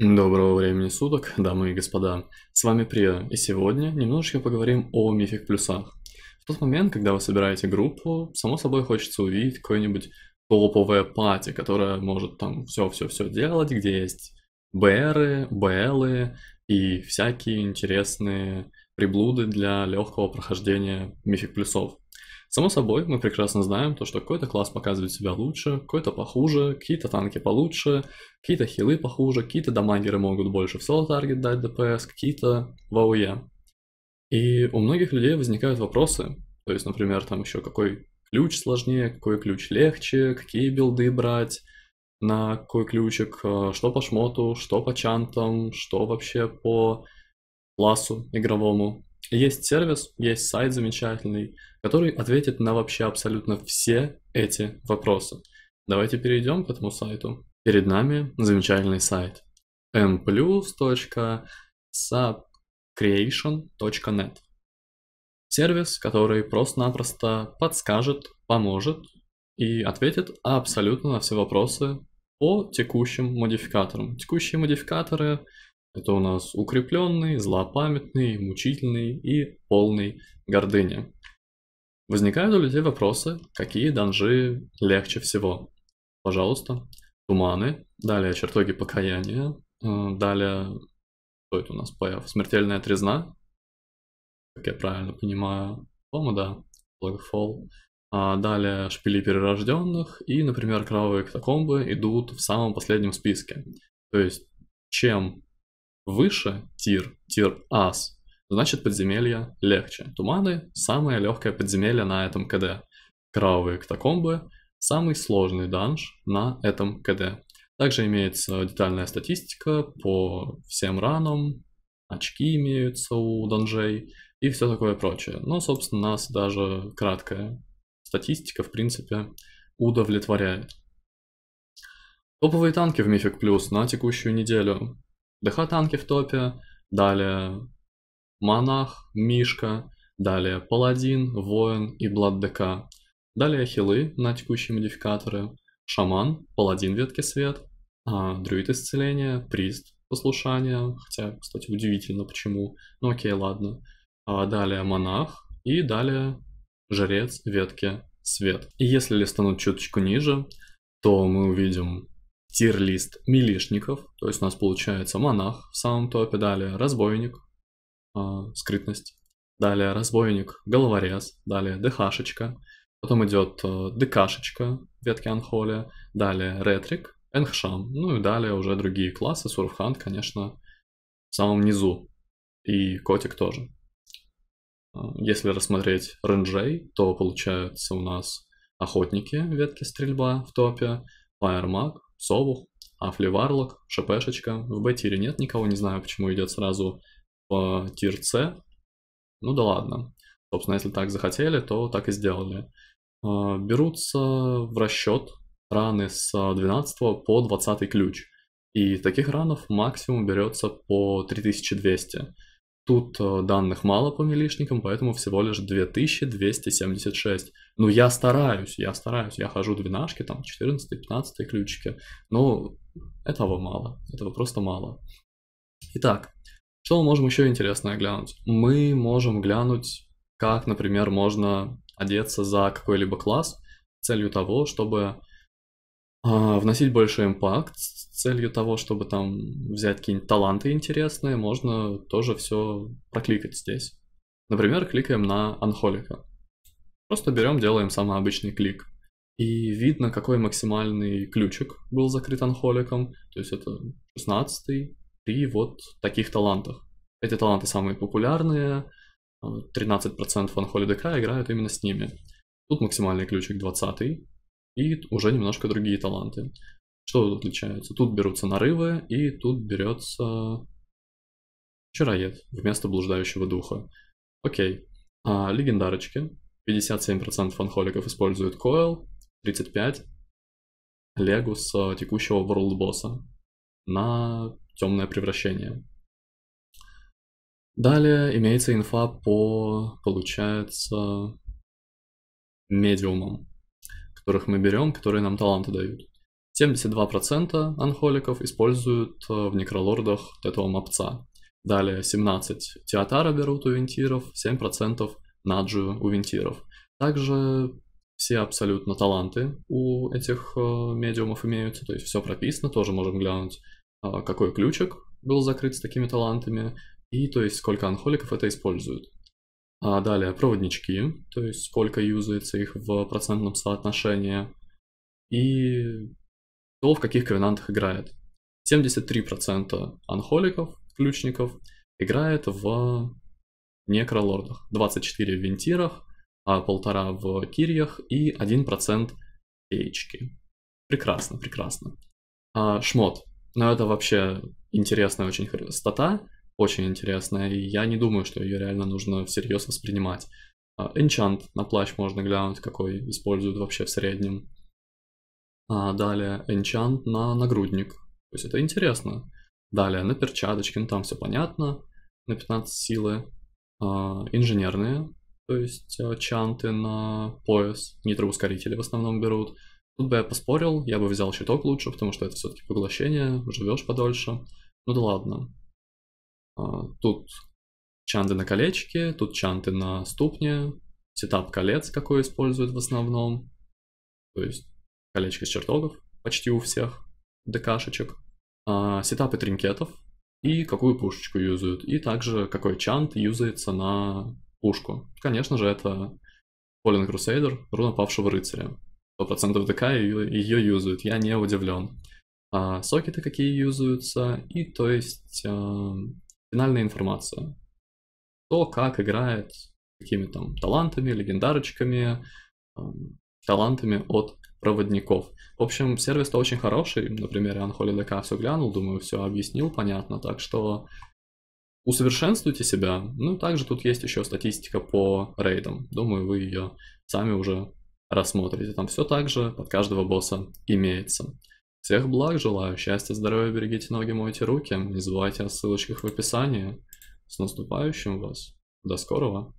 Доброго времени суток, дамы и господа. С вами Прия, и сегодня немножечко поговорим о мифик плюсах. В тот момент, когда вы собираете группу, само собой хочется увидеть какое-нибудь топовое пати, которое может там все-все-все делать, где есть БРы, БЛы и всякие интересные приблуды для легкого прохождения мифик плюсов. Само собой, мы прекрасно знаем то, что какой-то класс показывает себя лучше, какой-то похуже, какие-то танки получше, какие-то хилы похуже, какие-то дамагеры могут больше в соло-таргет дать ДПС, какие-то в АОЕ. И у многих людей возникают вопросы, то есть, например, там еще какой ключ сложнее, какой ключ легче, какие билды брать, на какой ключик, э, что по шмоту, что по чантам, что вообще по классу игровому. Есть сервис, есть сайт замечательный, который ответит на вообще абсолютно все эти вопросы. Давайте перейдем к этому сайту. Перед нами замечательный сайт mplus.subcreation.net Сервис, который просто-напросто подскажет, поможет и ответит абсолютно на все вопросы по текущим модификаторам. Текущие модификаторы это у нас укрепленный, злопамятный, мучительный и полный гордыни. Возникают у людей вопросы, какие данжи легче всего. Пожалуйста, туманы, далее чертоги покаяния, э, далее, что это у нас, ПФ, смертельная трезна, как я правильно понимаю, по-моему, да, Blackfall. А далее шпили перерожденных и, например, кровавые катакомбы идут в самом последнем списке. То есть, чем Выше тир, тир ас, значит подземелье легче. Туманы – самое легкое подземелье на этом КД. Кровавые катакомбы – самый сложный данж на этом КД. Также имеется детальная статистика по всем ранам, очки имеются у данжей и все такое прочее. Но, собственно, нас даже краткая статистика, в принципе, удовлетворяет. Топовые танки в Мифик Плюс на текущую неделю. ДХ танки в топе, далее Монах, Мишка, далее Паладин, Воин и Блад ДК. Далее хилы на текущие модификаторы, Шаман, Паладин ветки свет, а, Друид исцеления, Прист послушания, хотя, кстати, удивительно почему, ну окей, ладно. А, далее Монах и далее Жрец ветки свет. И если листануть чуточку ниже, то мы увидим Тирлист милишников, то есть у нас получается монах в самом топе, далее разбойник, э, скрытность, далее разбойник, головорез, далее дхашечка, потом идет э, декашечка, ветки анхоля, далее ретрик, энхшам, ну и далее уже другие классы, сурфхант, конечно, в самом низу, и котик тоже. А, если рассмотреть ренджей, то получается у нас охотники, ветки стрельба в топе, фаермаг, Совух, Афли Варлок, ШПшечка. Ну, в Б-тире нет никого, не знаю, почему идет сразу по тир С. Ну да ладно. Собственно, если так захотели, то так и сделали. А, берутся в расчет раны с 12 по 20 ключ. И таких ранов максимум берется по 3200. Тут э, данных мало по милишникам, поэтому всего лишь 2276. Ну, я стараюсь, я стараюсь. Я хожу двенашки, там 14-15 ключики. Но ну, этого мало, этого просто мало. Итак, что мы можем еще интересное глянуть? Мы можем глянуть, как, например, можно одеться за какой-либо класс с целью того, чтобы а, вносить больше импакт с целью того, чтобы там взять какие-нибудь таланты интересные, можно тоже все прокликать здесь. Например, кликаем на анхолика. Просто берем, делаем самый обычный клик. И видно, какой максимальный ключик был закрыт анхоликом. То есть это 16 при вот таких талантах. Эти таланты самые популярные. 13% анхолидека играют именно с ними. Тут максимальный ключик 20 и уже немножко другие таланты. Что тут отличается? Тут берутся нарывы, и тут берется чароед вместо блуждающего духа. Окей. А, легендарочки. 57% фанхоликов используют coil 35% легу с текущего World босса на темное превращение. Далее имеется инфа по, получается, медиумам которых мы берем, которые нам таланты дают. 72% анхоликов используют э, в некролордах этого мопца. Далее 17 Театара берут у винтиров, 7% наджу у винтиров. Также все абсолютно таланты у этих э, медиумов имеются, то есть все прописано, тоже можем глянуть, э, какой ключик был закрыт с такими талантами, и то есть сколько анхоликов это используют. А далее проводнички, то есть сколько юзается их в процентном соотношении. И то, в каких ковенантах играет. 73% анхоликов, ключников, играет в некролордах, 24% в вентирах, а полтора в кирьях и 1% печки. Прекрасно, прекрасно. А, шмот. Ну, это вообще интересная очень стата очень интересная, и я не думаю, что ее реально нужно всерьез воспринимать. А, Enchant на плащ можно глянуть, какой используют вообще в среднем. А далее Enchant на нагрудник. То есть это интересно. Далее на перчаточки, ну там все понятно. На 15 силы. А, инженерные, то есть а, чанты на пояс. Нитроускорители в основном берут. Тут бы я поспорил, я бы взял щиток лучше, потому что это все-таки поглощение, живешь подольше. Ну да ладно. А, тут чанты на колечке, тут чанты на ступне, сетап колец, какой используют в основном. То есть колечко с чертогов почти у всех ДКшечек. А, сетапы тринкетов и какую пушечку юзают. И также какой чант юзается на пушку. Конечно же, это Полин Крусейдер, руна павшего рыцаря. 100% ДК ее, ее юзают, я не удивлен. А, сокеты какие юзаются, и то есть а, финальная информация. То, как играет какими там талантами, легендарочками, талантами от проводников. В общем, сервис-то очень хороший. например примере Анхоли ДК все глянул, думаю, все объяснил, понятно. Так что усовершенствуйте себя. Ну, также тут есть еще статистика по рейдам. Думаю, вы ее сами уже рассмотрите. Там все так же под каждого босса имеется. Всех благ желаю, счастья, здоровья, берегите ноги, мойте руки. Не забывайте о ссылочках в описании. С наступающим вас. До скорого.